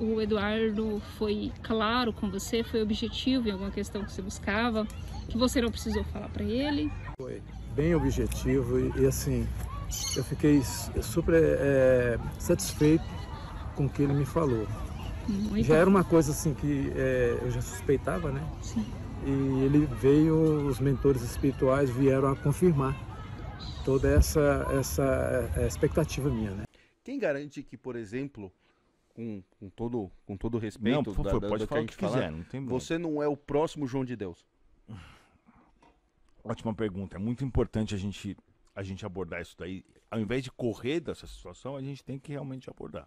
o Eduardo foi claro com você, foi objetivo em alguma questão que você buscava, que você não precisou falar para ele? Foi bem objetivo e, e, assim, eu fiquei super é, é, satisfeito com o que ele me falou. Muito já bom. era uma coisa assim que é, eu já suspeitava, né? Sim. E ele veio, os mentores espirituais vieram a confirmar toda essa, essa é, expectativa minha, né? Quem garante que, por exemplo, com, com, todo, com todo respeito, não, por favor, da, da, pode falar o que falar, quiser, não tem você não é o próximo João de Deus? Ótima pergunta. É muito importante a gente, a gente abordar isso daí. Ao invés de correr dessa situação, a gente tem que realmente abordar.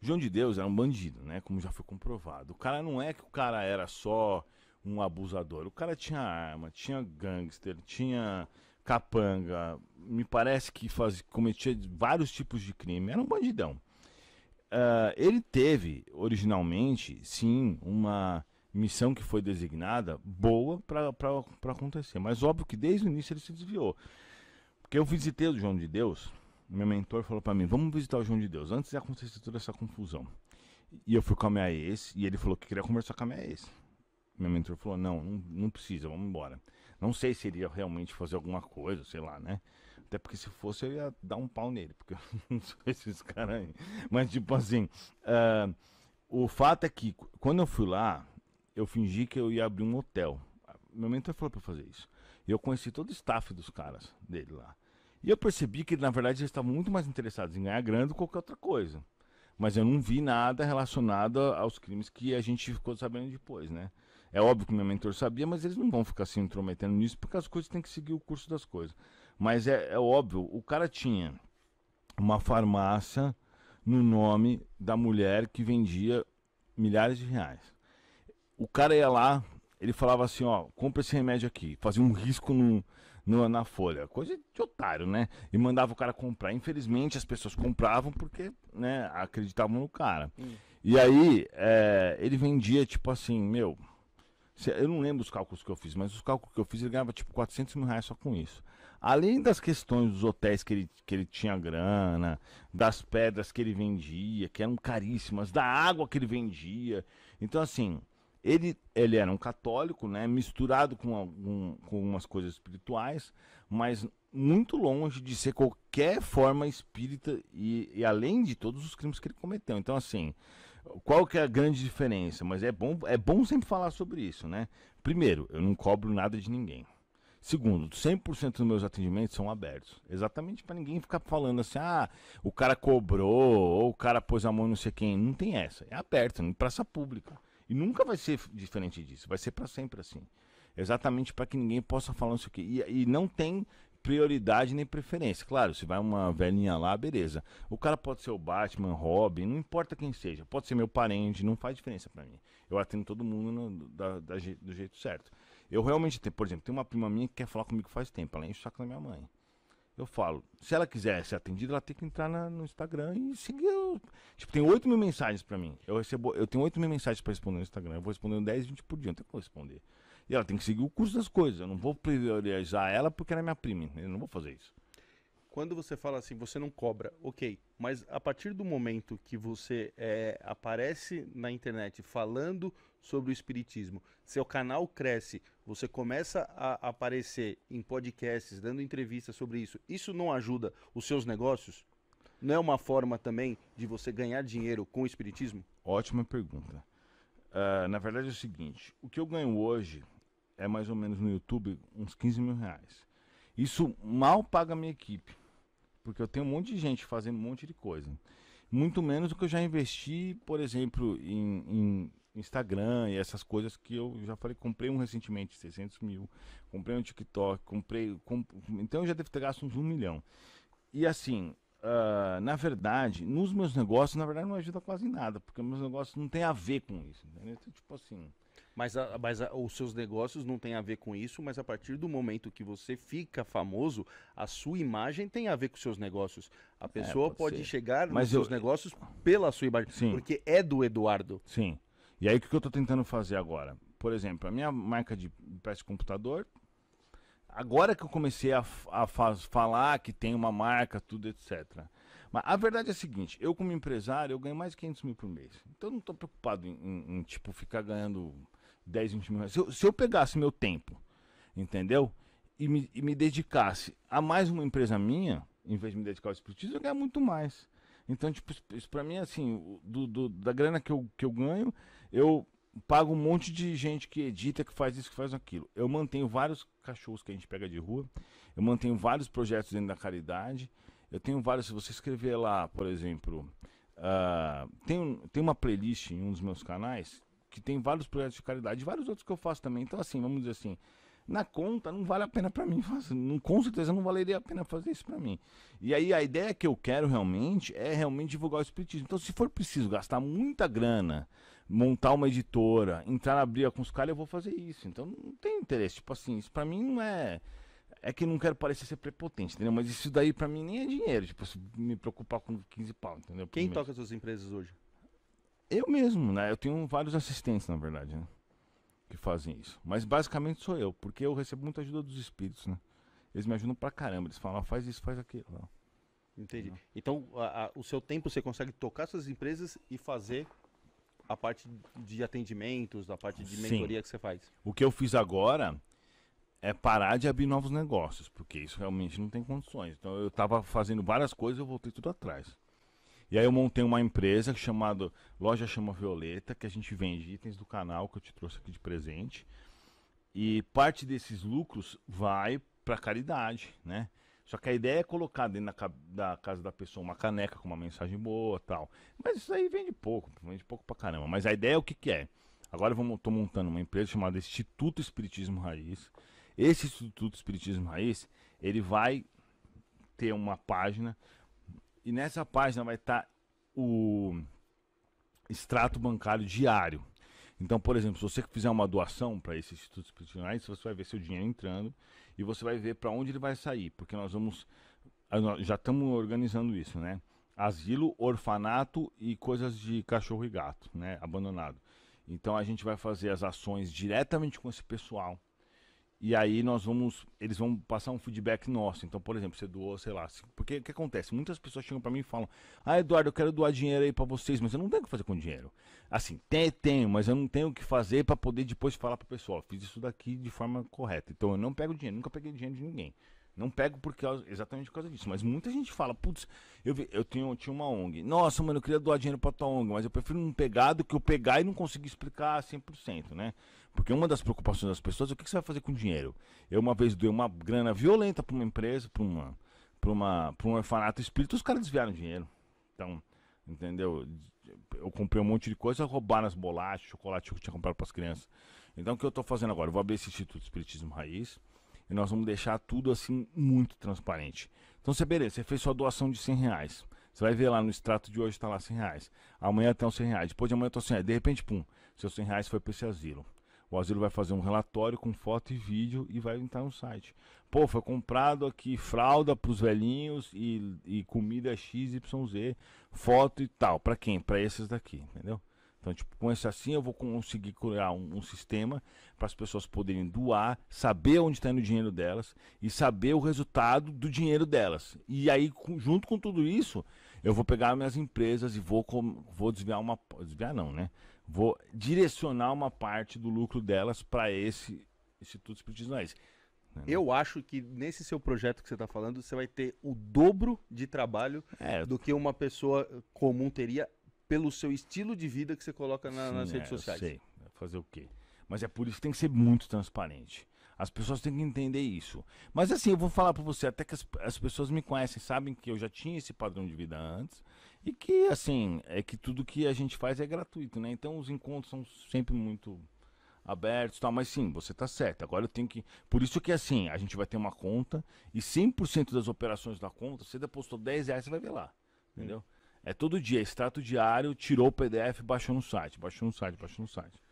O João de Deus era um bandido, né? Como já foi comprovado. O cara não é que o cara era só um abusador. O cara tinha arma, tinha gangster, tinha capanga. Me parece que faz, cometia vários tipos de crime. Era um bandidão uh, ele teve originalmente, sim, uma missão que foi designada boa para acontecer. Mas óbvio que desde o início ele se desviou. Porque eu visitei o João de Deus, meu mentor falou para mim: vamos visitar o João de Deus, antes de acontecer toda essa confusão. E eu fui com a minha ex, e ele falou que queria conversar com a minha ex. Meu mentor falou: não, não, não precisa, vamos embora. Não sei se ele ia realmente fazer alguma coisa, sei lá, né? Até porque se fosse eu ia dar um pau nele, porque eu não sou esses caras aí. Mas tipo assim, uh, o fato é que quando eu fui lá, eu fingi que eu ia abrir um hotel. Meu mentor falou pra eu fazer isso. E eu conheci todo o staff dos caras dele lá. E eu percebi que, na verdade, eles estavam muito mais interessados em ganhar grana do que qualquer outra coisa. Mas eu não vi nada relacionado aos crimes que a gente ficou sabendo depois, né? É óbvio que meu mentor sabia, mas eles não vão ficar se intrometendo nisso, porque as coisas têm que seguir o curso das coisas. Mas é, é óbvio, o cara tinha uma farmácia no nome da mulher que vendia milhares de reais. O cara ia lá, ele falava assim, ó, compra esse remédio aqui, fazia um risco no, no, na folha, coisa de otário, né? E mandava o cara comprar. Infelizmente as pessoas compravam porque, né, acreditavam no cara. E aí é, ele vendia tipo assim, meu, eu não lembro os cálculos que eu fiz, mas os cálculos que eu fiz ele ganhava tipo 400 mil reais só com isso além das questões dos hotéis que ele, que ele tinha grana, das pedras que ele vendia, que eram caríssimas, da água que ele vendia. Então, assim, ele, ele era um católico, né, misturado com, algum, com algumas coisas espirituais, mas muito longe de ser qualquer forma espírita e, e, além de todos os crimes que ele cometeu. Então, assim, qual que é a grande diferença? Mas é bom, é bom sempre falar sobre isso, né? Primeiro, eu não cobro nada de ninguém. Segundo, 100% dos meus atendimentos são abertos. Exatamente para ninguém ficar falando assim, ah, o cara cobrou, ou o cara pôs a mão não sei quem. Não tem essa. É aberto, em praça pública. E nunca vai ser diferente disso. Vai ser para sempre assim. Exatamente para que ninguém possa falar isso aqui. E, e não tem prioridade nem preferência. Claro, se vai uma velhinha lá, beleza. O cara pode ser o Batman, Robin, não importa quem seja. Pode ser meu parente, não faz diferença para mim. Eu atendo todo mundo no, da, da, do jeito certo. Eu realmente tenho, por exemplo, tem uma prima minha que quer falar comigo faz tempo, ela enche o saco da minha mãe. Eu falo, se ela quiser ser atendida, ela tem que entrar na, no Instagram e seguir. tipo, tem 8 mil mensagens para mim. Eu recebo, eu tenho 8 mil mensagens para responder no Instagram. Eu vou respondendo 10, 20 por dia, não tem como responder. E ela tem que seguir o curso das coisas. Eu não vou priorizar ela porque ela é minha prima. Eu não vou fazer isso. Quando você fala assim, você não cobra, ok. Mas a partir do momento que você é, aparece na internet falando sobre o espiritismo, seu canal cresce, você começa a aparecer em podcasts, dando entrevistas sobre isso, isso não ajuda os seus negócios? Não é uma forma também de você ganhar dinheiro com o espiritismo? Ótima pergunta. Uh, na verdade é o seguinte: o que eu ganho hoje é mais ou menos no YouTube uns 15 mil reais. Isso mal paga a minha equipe, porque eu tenho um monte de gente fazendo um monte de coisa. Muito menos do que eu já investi, por exemplo, em, em Instagram e essas coisas que eu já falei. Comprei um recentemente, 600 mil. Comprei um TikTok, comprei. Comp... Então eu já devo ter gasto uns 1 milhão. E assim, uh, na verdade, nos meus negócios, na verdade, não ajuda quase nada, porque meus negócios não tem a ver com isso. Entendeu? Então, tipo assim. Mas, a, mas a, os seus negócios não tem a ver com isso, mas a partir do momento que você fica famoso, a sua imagem tem a ver com os seus negócios. A é, pessoa é, pode, pode chegar mas nos eu, seus negócios pela sua imagem, sim. porque é do Eduardo. Sim. E aí o que eu estou tentando fazer agora? Por exemplo, a minha marca de peça de computador agora que eu comecei a, a falar que tem uma marca, tudo, etc. Mas a verdade é a seguinte, eu como empresário, eu ganho mais de 500 mil por mês. Então eu não estou preocupado em, em, em, tipo, ficar ganhando 10, 20 mil Se eu, se eu pegasse meu tempo, entendeu? E me, e me, dedicasse a mais uma empresa minha, em vez de me dedicar ao espiritismo, eu ganho muito mais. Então, tipo, isso para mim, é assim, do, do, da grana que eu, que eu ganho, eu pago um monte de gente que edita, que faz isso, que faz aquilo. Eu mantenho vários cachorros que a gente pega de rua, eu mantenho vários projetos dentro da caridade, eu tenho vários. Se você escrever lá, por exemplo, uh, tem, tem uma playlist em um dos meus canais que tem vários projetos de caridade, vários outros que eu faço também. Então, assim, vamos dizer assim. Na conta não vale a pena para mim, não, com certeza não valeria a pena fazer isso para mim. E aí a ideia que eu quero realmente é realmente divulgar o espiritismo. Então, se for preciso gastar muita grana montar uma editora, entrar na briga com os caras, eu vou fazer isso. Então não tem interesse. Tipo assim, isso pra mim não é. É que não quero parecer ser prepotente, entendeu? Mas isso daí pra mim nem é dinheiro. Tipo, me preocupar com 15 pau, entendeu? Quem toca as suas empresas hoje? Eu mesmo, né? Eu tenho vários assistentes, na verdade, né? Que fazem isso. Mas basicamente sou eu, porque eu recebo muita ajuda dos espíritos, né? Eles me ajudam pra caramba. Eles falam, ah, faz isso, faz aquilo. Entendi. Não. Então, a, a, o seu tempo você consegue tocar suas empresas e fazer a parte de atendimentos, a parte de mentoria Sim. que você faz? O que eu fiz agora é parar de abrir novos negócios, porque isso realmente não tem condições. Então eu estava fazendo várias coisas, eu voltei tudo atrás. E aí eu montei uma empresa chamada Loja Chama Violeta, que a gente vende itens do canal que eu te trouxe aqui de presente. E parte desses lucros vai para caridade, né? Só que a ideia é colocar dentro da, da casa da pessoa uma caneca com uma mensagem boa tal. Mas isso aí vende pouco, vende pouco pra caramba. Mas a ideia é o que, que é. Agora eu estou montando uma empresa chamada Instituto Espiritismo Raiz. Esse Instituto Espiritismo Raiz, ele vai ter uma página e nessa página vai estar tá o extrato bancário diário. Então, por exemplo, se você fizer uma doação para esse Instituto Espiritismo Raiz você vai ver seu dinheiro entrando e você vai ver para onde ele vai sair, porque nós vamos já estamos organizando isso, né? Asilo, orfanato e coisas de cachorro e gato, né? Abandonado. Então a gente vai fazer as ações diretamente com esse pessoal, e aí nós vamos, eles vão passar um feedback nosso. Então, por exemplo, você doou, sei lá, porque o que acontece? Muitas pessoas chegam para mim e falam: "Ah, Eduardo, eu quero doar dinheiro aí para vocês, mas eu não tenho o que fazer com dinheiro". Assim, tem, tenho, mas eu não tenho o que fazer para poder depois falar para o pessoal, fiz isso daqui de forma correta. Então, eu não pego dinheiro, nunca peguei dinheiro de ninguém. Não pego porque exatamente por causa disso. Mas muita gente fala, putz, eu, eu, tenho, eu tinha uma ONG. Nossa, mano, eu queria doar dinheiro pra tua ONG, mas eu prefiro não pegar do que eu pegar e não conseguir explicar 100%, né? Porque uma das preocupações das pessoas é o que, você vai fazer com o dinheiro. Eu uma vez dei uma grana violenta pra uma empresa, pra, uma, pra, uma, pra um orfanato espírita, os caras desviaram o dinheiro. Então, entendeu? Eu comprei um monte de coisa, roubaram as bolachas, chocolate que eu tinha comprado pras crianças. Então, o que eu tô fazendo agora? Eu vou abrir esse Instituto Espiritismo Raiz nós vamos deixar tudo assim muito transparente. Então você beleza, você fez sua doação de 100 reais. Você vai ver lá no extrato de hoje está lá 100 reais. Amanhã tá os 100 reais. Depois de amanhã tá estão 100 reais. De repente, pum, seus 100 reais foi para esse asilo. O asilo vai fazer um relatório com foto e vídeo e vai entrar no site. Pô, foi comprado aqui fralda para os velhinhos e, e comida XYZ, foto e tal. Para quem? Para esses daqui, entendeu? Então, tipo, com esse assim eu vou conseguir criar um, um sistema para as pessoas poderem doar, saber onde está indo o dinheiro delas e saber o resultado do dinheiro delas. E aí, com, junto com tudo isso, eu vou pegar minhas empresas e vou, com, vou desviar uma. Desviar não, né? Vou direcionar uma parte do lucro delas para esse Instituto Espiritismo. Né? Eu acho que nesse seu projeto que você está falando, você vai ter o dobro de trabalho é, do que uma pessoa comum teria pelo seu estilo de vida que você coloca na, Sim, nas redes é, sociais. Eu sei. Fazer o quê? Mas é por isso que tem que ser muito transparente. As pessoas têm que entender isso. Mas assim, eu vou falar para você, até que as, as, pessoas me conhecem, sabem que eu já tinha esse padrão de vida antes. E que, assim, é que tudo que a gente faz é gratuito, né? Então os encontros são sempre muito abertos tal. Mas sim, você tá certo. Agora eu tenho que. Por isso que, assim, a gente vai ter uma conta e 100% das operações da conta, você depositou 10 reais, você vai ver lá. Entendeu? É todo dia, extrato diário, tirou o PDF, baixou no site, baixou no site, baixou no site.